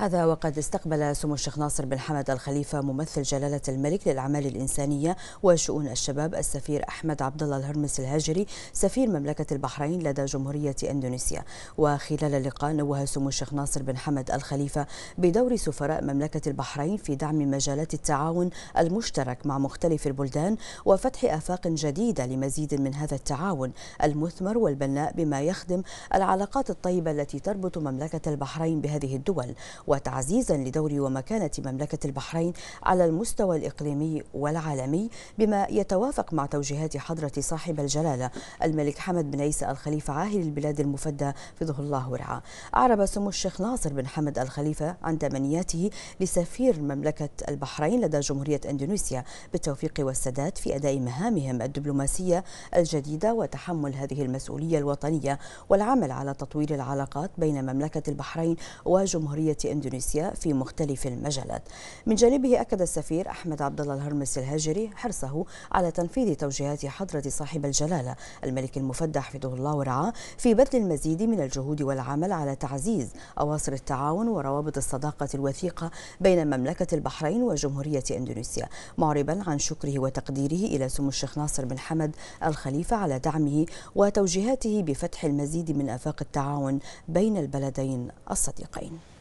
هذا وقد استقبل سمو الشيخ ناصر بن حمد الخليفة ممثل جلالة الملك للأعمال الإنسانية وشؤون الشباب السفير أحمد عبد الله الهرمس الهاجري سفير مملكة البحرين لدى جمهورية إندونيسيا وخلال اللقاء نوه سمو الشيخ ناصر بن حمد الخليفة بدور سفراء مملكة البحرين في دعم مجالات التعاون المشترك مع مختلف البلدان وفتح آفاق جديدة لمزيد من هذا التعاون المثمر والبناء بما يخدم العلاقات الطيبة التي تربط مملكة البحرين بهذه الدول وتعزيزا لدور ومكانة مملكة البحرين على المستوى الإقليمي والعالمي بما يتوافق مع توجيهات حضرة صاحب الجلالة الملك حمد بن عيسى الخليفة عاهل البلاد المفدى فضه الله ورعاه أعرب سمو الشيخ ناصر بن حمد الخليفة عن تمنياته لسفير مملكة البحرين لدى جمهورية إندونيسيا بالتوفيق والسداد في أداء مهامهم الدبلوماسية الجديدة وتحمل هذه المسؤولية الوطنية والعمل على تطوير العلاقات بين مملكة البحرين وجمهورية إندونيسيا اندونيسيا في مختلف المجالات. من جانبه اكد السفير احمد عبد الله الهرمس الهاجري حرصه على تنفيذ توجيهات حضره صاحب الجلاله الملك المفدح حفظه الله ورعاه في بذل المزيد من الجهود والعمل على تعزيز اواصر التعاون وروابط الصداقه الوثيقه بين مملكه البحرين وجمهوريه اندونيسيا، معربا عن شكره وتقديره الى سمو الشيخ ناصر بن حمد الخليفه على دعمه وتوجيهاته بفتح المزيد من افاق التعاون بين البلدين الصديقين